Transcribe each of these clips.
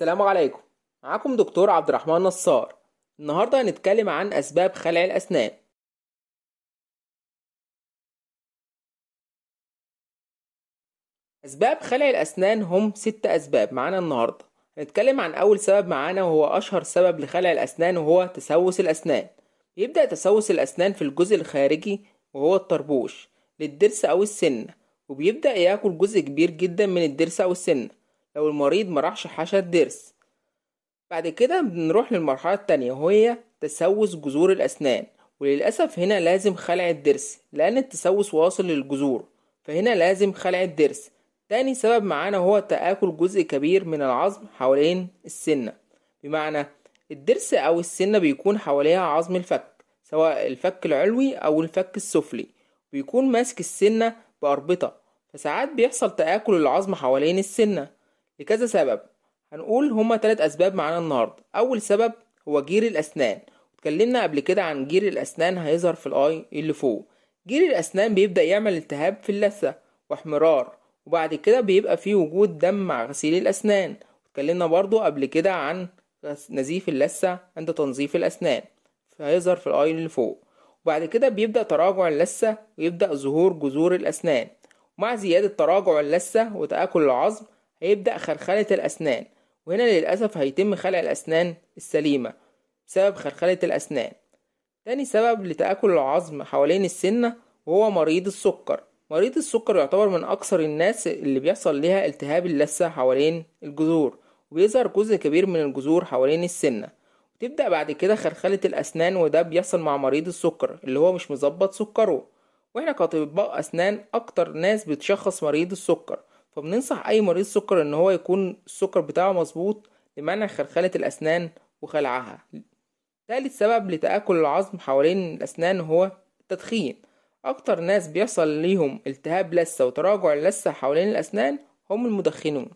السلام عليكم معاكم دكتور عبد الرحمن نصار النهاردة هنتكلم عن أسباب خلع الأسنان أسباب خلع الأسنان هم ست أسباب معانا النهاردة هنتكلم عن أول سبب معانا وهو أشهر سبب لخلع الأسنان وهو تسوس الأسنان بيبدأ تسوس الأسنان في الجزء الخارجي وهو الطربوش للضرس أو السنه وبيبدأ ياكل جزء كبير جدا من الضرس أو السنه لو المريض مراحش حشى الضرس بعد كده بنروح للمرحلة التانية وهي تسوس جذور الأسنان وللأسف هنا لازم خلع الضرس لأن التسوس واصل للجذور فهنا لازم خلع الضرس تاني سبب معانا هو تآكل جزء كبير من العظم حوالين السنة بمعنى الضرس أو السنة بيكون حواليها عظم الفك سواء الفك العلوي أو الفك السفلي بيكون ماسك السنة بأربطة فساعات بيحصل تآكل العظم حوالين السنة لكذا سبب هنقول هما تلات أسباب معانا النهاردة أول سبب هو جير الأسنان اتكلمنا قبل كده عن جير الأسنان هيظهر في الآي اللي فوق جير الأسنان بيبدأ يعمل التهاب في اللثة واحمرار وبعد كده بيبقى فيه وجود دم مع غسيل الأسنان اتكلمنا برضو قبل كده عن نزيف اللثة عند تنظيف الأسنان فهيظهر في الآي اللي فوق وبعد كده بيبدأ تراجع اللثة ويبدأ ظهور جذور الأسنان ومع زيادة تراجع اللثة وتآكل العظم هيبدأ خلخلة الأسنان وهنا للأسف هيتم خلع الأسنان السليمة بسبب خلخلة الأسنان تاني سبب لتآكل العظم حوالين السنة وهو مريض السكر مريض السكر يعتبر من أكثر الناس اللي بيحصل لها التهاب اللثة حوالين الجذور وبيظهر جزء كبير من الجذور حوالين السنة وتبدأ بعد كده خلخلة الأسنان وده بيحصل مع مريض السكر اللي هو مش مظبط سكره واحنا كأطباء أسنان أكتر ناس بتشخص مريض السكر فبننصح اي مريض سكر ان هو يكون السكر بتاعه مظبوط لمنع خلخلة الاسنان وخلعها ثالث سبب لتآكل العظم حوالين الاسنان هو التدخين اكتر ناس بيحصل ليهم التهاب لثة وتراجع اللثة حوالين الاسنان هم المدخنون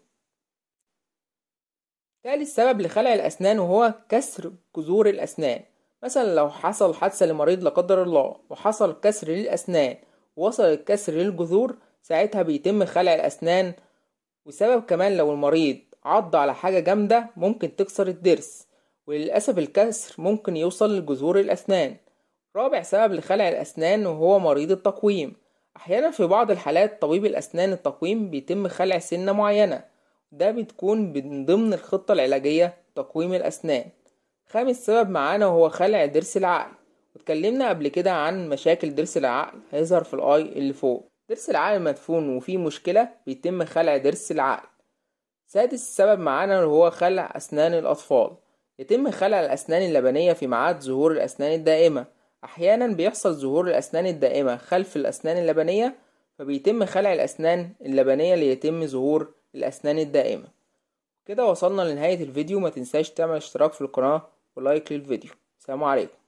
ثالث سبب لخلع الأسنان وهو كسر جذور الأسنان مثلا لو حصل حادثة لمريض لا قدر الله وحصل كسر للأسنان ووصل الكسر للجذور ساعتها بيتم خلع الأسنان وسبب كمان لو المريض عض على حاجة جامدة ممكن تكسر الضرس وللأسف الكسر ممكن يوصل لجذور الأسنان رابع سبب لخلع الأسنان وهو مريض التقويم أحيانا في بعض الحالات طبيب الأسنان التقويم بيتم خلع سنة معينة ده بتكون من ضمن الخطة العلاجية تقويم الأسنان خامس سبب معانا وهو خلع ضرس العقل واتكلمنا قبل كده عن مشاكل ضرس العقل هيظهر في الآي اللي فوق ضرس العقل مدفون وفيه مشكلة بيتم خلع ضرس العقل سادس سبب معانا وهو خلع أسنان الأطفال يتم خلع الأسنان اللبنية في معاد ظهور الأسنان الدائمة أحيانا بيحصل ظهور الأسنان الدائمة خلف الأسنان اللبنية فبيتم خلع الأسنان اللبنية ليتم ظهور الأسنان الدائمة كده وصلنا لنهاية الفيديو ما تنساش تعمل اشتراك في القناة ولايك للفيديو سلام عليكم